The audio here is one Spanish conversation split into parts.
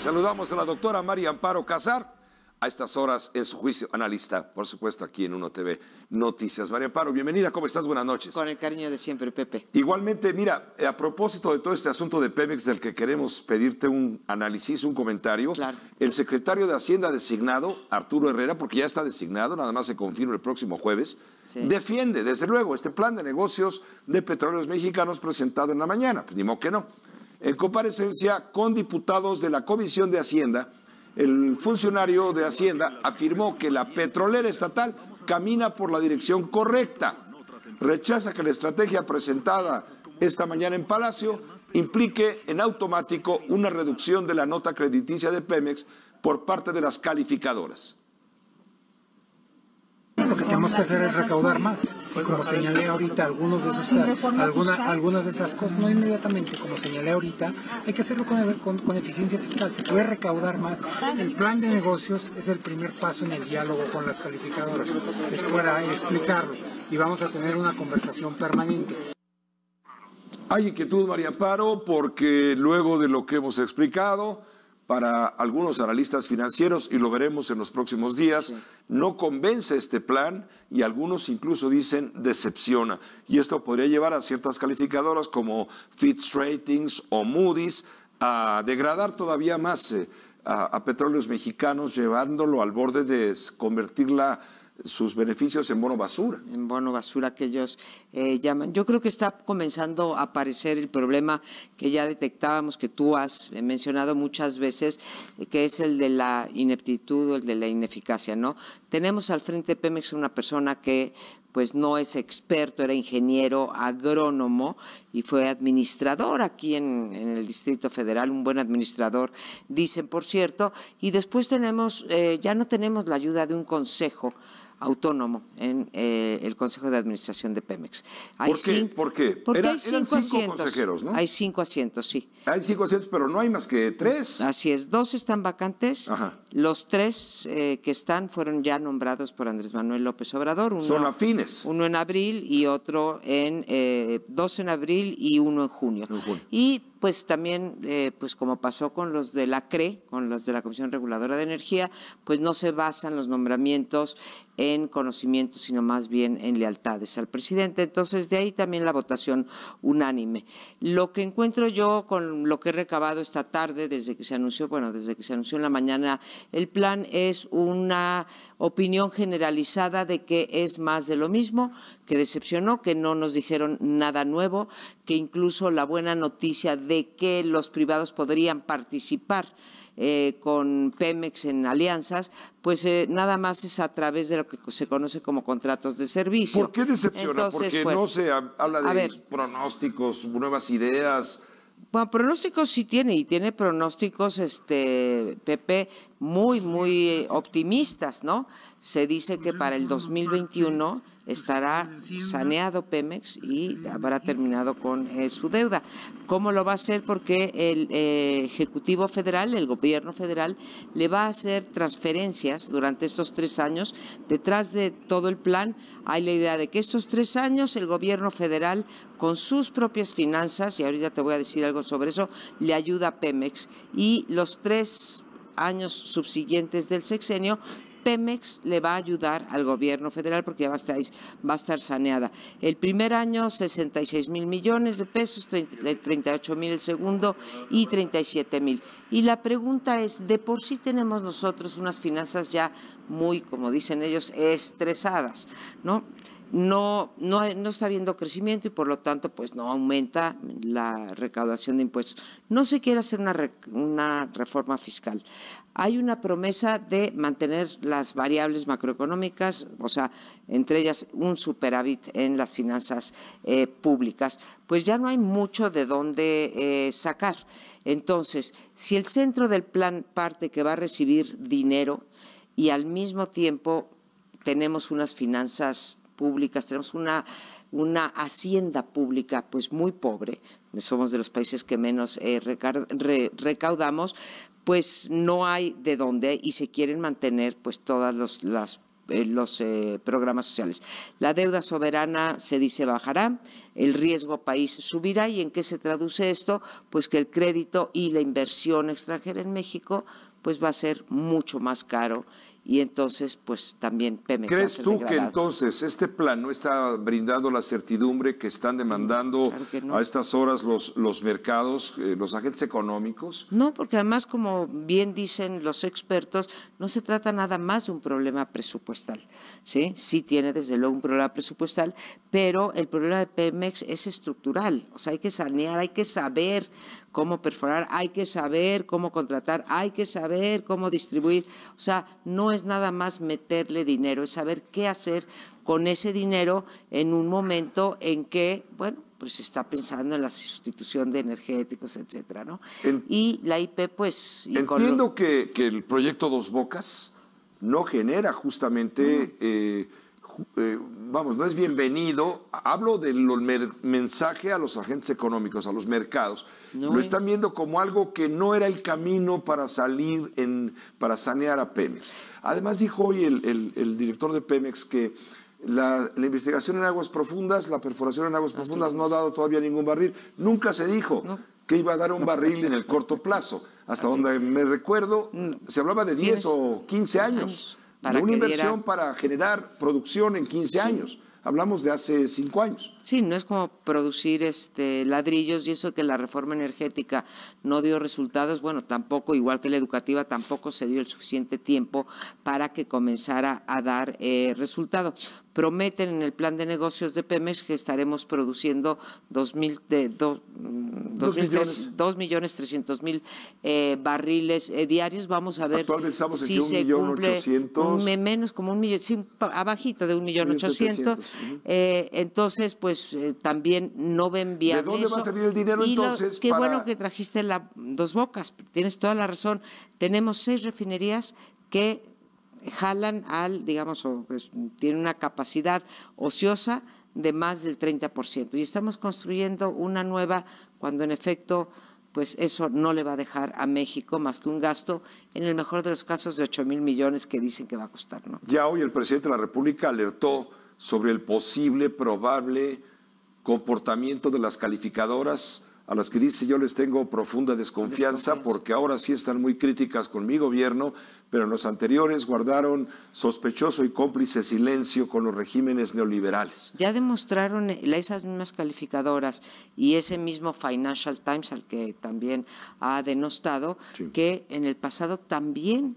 Saludamos a la doctora María Amparo Casar a estas horas en su juicio, analista, por supuesto, aquí en Uno TV Noticias. María Amparo, bienvenida, ¿cómo estás? Buenas noches. Con el cariño de siempre, Pepe. Igualmente, mira, eh, a propósito de todo este asunto de Pemex del que queremos pedirte un análisis, un comentario, el secretario de Hacienda designado, Arturo Herrera, porque ya está designado, nada más se confirma el próximo jueves, defiende, desde luego, este plan de negocios de petróleos mexicanos presentado en la mañana, pues que no. En comparecencia con diputados de la Comisión de Hacienda, el funcionario de Hacienda afirmó que la petrolera estatal camina por la dirección correcta. Rechaza que la estrategia presentada esta mañana en Palacio implique en automático una reducción de la nota crediticia de Pemex por parte de las calificadoras lo que tenemos que hacer es recaudar más. como señalé ahorita, algunos de algunas de esas cosas, no inmediatamente, como señalé ahorita, hay que hacerlo con, eficiencia fiscal. Se puede recaudar más. El plan de negocios es el primer paso en el diálogo con las calificadoras. Es pueda explicarlo y vamos a tener una conversación permanente. Hay inquietud, María Paro, porque luego de lo que hemos explicado, para algunos analistas financieros, y lo veremos en los próximos días, no convence este plan y algunos incluso dicen decepciona. Y esto podría llevar a ciertas calificadoras como Fitch Ratings o Moody's a degradar todavía más eh, a, a petróleos mexicanos, llevándolo al borde de convertirla sus beneficios en bono basura. En bono basura que ellos eh, llaman. Yo creo que está comenzando a aparecer el problema que ya detectábamos, que tú has mencionado muchas veces, eh, que es el de la ineptitud o el de la ineficacia. ¿no? Tenemos al frente de Pemex una persona que pues no es experto, era ingeniero agrónomo y fue administrador aquí en, el Distrito Federal, un buen administrador, dicen por cierto, y después tenemos, eh, ya no tenemos la ayuda de un consejo autónomo en eh, el Consejo de Administración de Pemex. Hay ¿Por, qué? Porque hay cinco, asientos. consejeros, Hay cinco asientos, sí. Hay cinco asientos, pero no hay más que tres. Así es, dos están vacantes Ajá. Los tres eh, que están fueron ya nombrados por Andrés Manuel López Obrador. Uno, Son afines. Uno en abril y otro en eh, dos en abril y uno en junio. Y pues también, eh, pues como pasó con los de la CRE, con los de la Comisión Reguladora de Energía, pues no se basan los nombramientos en conocimientos, sino más bien en lealtades al presidente. Entonces, de ahí también la votación unánime. Lo que encuentro yo con lo que he recabado esta tarde, desde que se anunció, bueno, desde que se anunció en la mañana el plan es una opinión generalizada de que es más de lo mismo, que decepcionó, que no nos dijeron nada nuevo, que incluso la buena noticia de que los privados podrían participar eh, con Pemex en alianzas, pues eh, nada más es a través de lo que se conoce como contratos de servicio. ¿Por qué decepciona? Porque no se habla de pronósticos, nuevas ideas, bueno, pronósticos sí tiene y tiene pronósticos, este, Pepe, muy, muy optimistas, ¿no? Se dice que para el 2021 estará saneado Pemex y habrá terminado con eh, su deuda. ¿Cómo lo va a hacer? Porque el eh, Ejecutivo Federal, el Gobierno Federal, le va a hacer transferencias durante estos tres años. Detrás de todo el plan hay la idea de que estos tres años el Gobierno Federal con sus propias finanzas, y ahorita te voy a decir algo sobre eso, le ayuda a Pemex. Y los tres años subsiguientes del sexenio Pemex le va a ayudar al gobierno federal porque ya va a estar, saneada. El primer año 66 mil millones de pesos, 38 eh, mil el segundo y 37 mil. Y la pregunta es, de por sí tenemos nosotros unas finanzas ya muy, como dicen ellos, estresadas, ¿no? no, no, está habiendo crecimiento y por lo tanto pues no aumenta la recaudación de impuestos. No se quiere hacer una, reforma fiscal. Hay una promesa de mantener las variables macroeconómicas, o sea, entre ellas un superávit en las finanzas eh, públicas. Pues ya no hay mucho de dónde eh, sacar. Entonces, si el centro del plan parte que va a recibir dinero y al mismo tiempo tenemos unas finanzas públicas, tenemos una, una hacienda pública pues muy pobre, somos de los países que menos eh, recaudamos, pues no hay de dónde y se quieren mantener pues todas los, eh, los eh, programas sociales. La deuda soberana se dice bajará, el riesgo país subirá y en qué se traduce esto? Pues que el crédito y la inversión extranjera en México pues va a ser mucho más caro y entonces pues también Pemex. ¿Crees tú que entonces este plan no está brindando la certidumbre que están demandando a estas horas los, los mercados, eh, los agentes económicos? No, porque además como bien dicen los expertos, no se trata nada más de un problema presupuestal. ¿sí? sí tiene desde luego un problema presupuestal, pero el problema de Pemex es estructural, o sea, hay que sanear, hay que saber cómo perforar, hay que saber cómo contratar, hay que saber cómo distribuir, o sea, no es nada más meterle dinero, es saber qué hacer con ese dinero en un momento en que, bueno, pues está pensando en la sustitución de energéticos, etcétera, ¿no? y la IP, pues... Entiendo que, el proyecto Dos Bocas no genera justamente vamos, no es bienvenido. Hablo del mensaje a los agentes económicos, a los mercados. lo están viendo como algo que no era el camino para salir, en, para sanear a Pemex. Además dijo hoy el, director de Pemex que la, investigación en aguas profundas, la perforación en aguas profundas no ha dado todavía ningún barril. Nunca se dijo que iba a dar un barril en el corto plazo. Hasta donde me recuerdo, mm. se hablaba de 10 o 15 años una inversión para generar producción en 15 años. Hablamos de hace 5 años. Sí, no es como producir este ladrillos y eso que la reforma energética no dio resultados. Bueno, tampoco, igual que la educativa, tampoco se dio el suficiente tiempo para que comenzara a dar eh, resultados prometen en el plan de negocios de Pemex que estaremos produciendo 2 de, mm, millones. mil eh, barriles eh, diarios. Vamos a ver si se cumple 800, menos como un millón, abajito de un millón ochocientos. Eh, entonces, pues eh, también no ven viable. ¿De dónde va a salir el dinero entonces? Lo, qué bueno que trajiste la dos bocas. Tienes toda la razón. Tenemos seis refinerías que jalan al, digamos, o, pues, una capacidad ociosa de más del 30%. Y estamos construyendo una nueva cuando en efecto pues eso no le va a dejar a México más que un gasto, en el mejor de los casos, de 8 mil millones que dicen que va a costar. ¿no? Ya hoy el presidente de la República alertó sobre el posible, probable comportamiento de las calificadoras a las que dice yo les tengo profunda desconfianza, porque ahora sí están muy críticas con mi gobierno, pero en los anteriores guardaron sospechoso y cómplice silencio con los regímenes neoliberales. Ya demostraron esas mismas calificadoras y ese mismo Financial Times al que también ha denostado que en el pasado también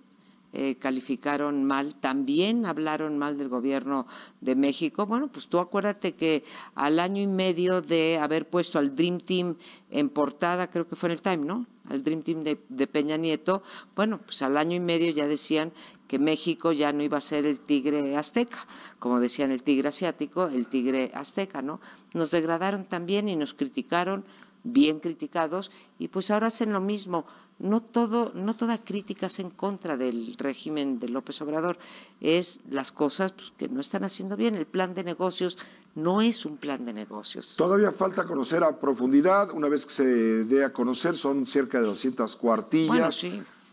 eh, calificaron mal, también hablaron mal del gobierno de México. Bueno, pues tú acuérdate que al año y medio de haber puesto al Dream Team en portada, creo que fue en el Time, ¿no? Al Dream Team de Peña Nieto, bueno, pues al año y medio ya decían que México ya no iba a ser el tigre azteca, como decían el tigre asiático, el tigre azteca, ¿no? Nos degradaron también y nos criticaron, bien criticados, y pues ahora hacen lo mismo no, todo, no toda crítica es en contra del régimen de López Obrador, es las cosas pues, que no están haciendo bien. El plan de negocios no es un plan de negocios. Todavía falta conocer a profundidad, una vez que se dé a conocer, son cerca de 200 cuartillas.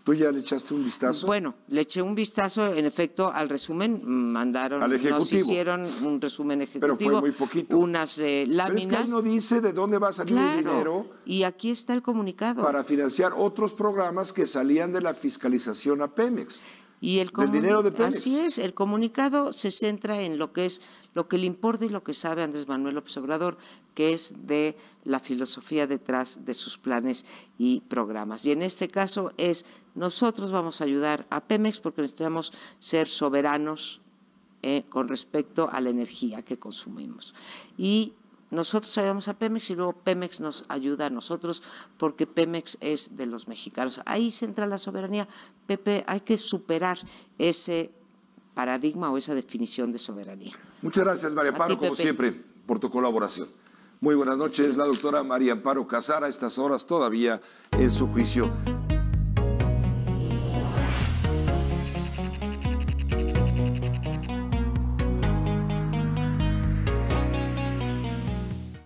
¿Tú ya le echaste un vistazo? Bueno, le eché un vistazo, en efecto, al resumen. Mandaron, nos hicieron un resumen ejecutivo. Pero fue muy poquito. Unas eh, láminas. no dice de dónde va a salir el dinero. Y aquí está el comunicado. Para financiar otros programas que salían de la fiscalización a Pemex. Y el del dinero de Pemex. Así es, el comunicado se centra en lo que es lo que le importa y lo que sabe Andrés Manuel López Obrador, que es de la filosofía detrás de sus planes y programas. Y en este caso es, nosotros vamos a ayudar a Pemex porque necesitamos ser soberanos eh, con respecto a la energía que consumimos. Y nosotros ayudamos a Pemex y luego Pemex nos ayuda a nosotros porque Pemex es de los mexicanos. Ahí se entra la soberanía. Pepe, hay que superar ese paradigma o esa definición de soberanía. Muchas gracias, María Pablo, como siempre, por tu colaboración. Muy buenas noches, la doctora María Amparo Casara, a estas horas todavía en su juicio.